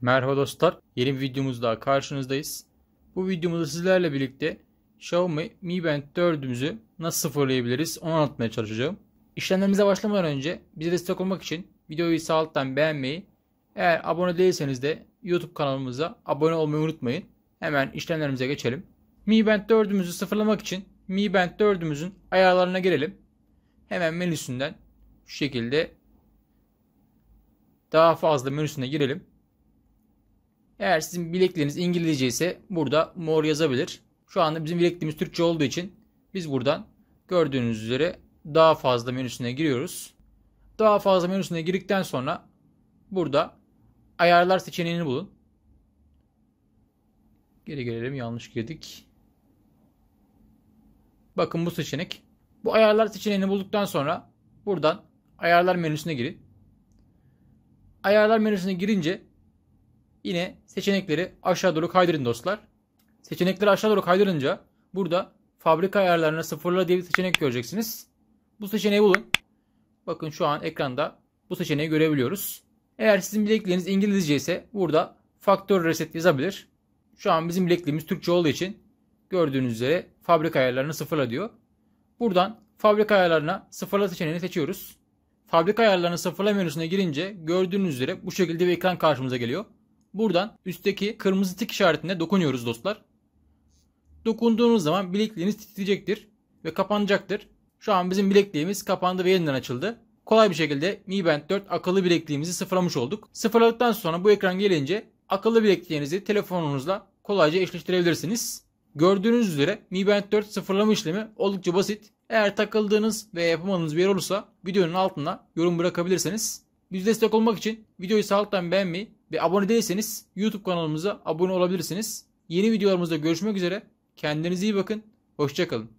Merhaba dostlar, yeni bir videomuz karşınızdayız. Bu videomuzda sizlerle birlikte Xiaomi Mi Band 4'ümüzü nasıl sıfırlayabiliriz onu anlatmaya çalışacağım. İşlemlerimize başlamadan önce bize destek olmak için videoyu sağ alttan beğenmeyi, eğer abone değilseniz de YouTube kanalımıza abone olmayı unutmayın. Hemen işlemlerimize geçelim. Mi Band 4'ümüzü sıfırlamak için Mi Band 4'ümüzün ayarlarına girelim. Hemen menüsünden şu şekilde daha fazla menüsüne girelim. Eğer sizin bilekleriniz İngilizce ise burada mor yazabilir. Şu anda bizim bilekliğimiz Türkçe olduğu için biz buradan gördüğünüz üzere daha fazla menüsüne giriyoruz. Daha fazla menüsüne girdikten sonra burada ayarlar seçeneğini bulun. Geri gelelim yanlış girdik. Bakın bu seçenek. Bu ayarlar seçeneğini bulduktan sonra buradan ayarlar menüsüne girin. Ayarlar menüsüne girince Yine seçenekleri aşağı doğru kaydırın dostlar. Seçenekleri aşağı doğru kaydırınca burada fabrika ayarlarına sıfırla diye bir seçenek göreceksiniz. Bu seçeneği bulun. Bakın şu an ekranda bu seçeneği görebiliyoruz. Eğer sizin bilekliğiniz İngilizce ise burada faktör reset yazabilir. Şu an bizim bilekliğimiz Türkçe olduğu için gördüğünüz üzere fabrika ayarlarını sıfırla diyor. Buradan fabrika ayarlarına sıfırla seçeneğini seçiyoruz. Fabrika ayarlarını sıfırla menüsüne girince gördüğünüz üzere bu şekilde bir ekran karşımıza geliyor. Buradan üstteki kırmızı tik işaretine dokunuyoruz dostlar. Dokunduğunuz zaman bilekliğiniz titriyecektir ve kapanacaktır. Şu an bizim bilekliğimiz kapandı ve yeniden açıldı. Kolay bir şekilde Mi Band 4 akıllı bilekliğimizi sıfırlamış olduk. Sıfırladıktan sonra bu ekran gelince akıllı bilekliğinizi telefonunuzla kolayca eşleştirebilirsiniz. Gördüğünüz üzere Mi Band 4 sıfırlama işlemi oldukça basit. Eğer takıldığınız ve yapamadığınız bir yer olursa videonun altına yorum bırakabilirsiniz. Bizi destek olmak için videoyu sağlıktan beğenmeyi ve abone değilseniz YouTube kanalımıza abone olabilirsiniz. Yeni videolarımızda görüşmek üzere. Kendinize iyi bakın. Hoşçakalın.